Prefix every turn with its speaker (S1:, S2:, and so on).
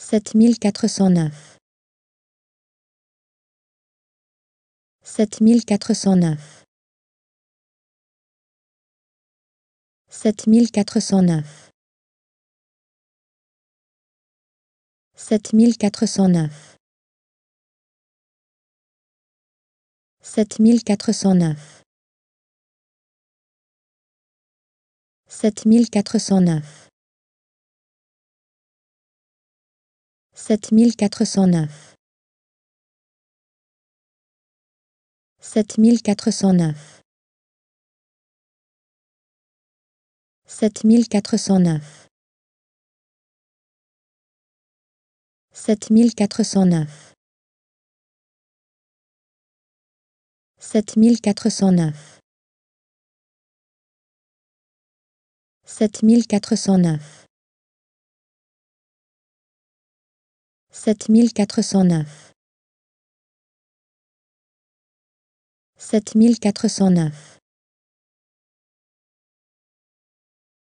S1: 7409 7409 7409 7409 7409 7409 7409 7409 7409 7409 7409 7409 7409 7409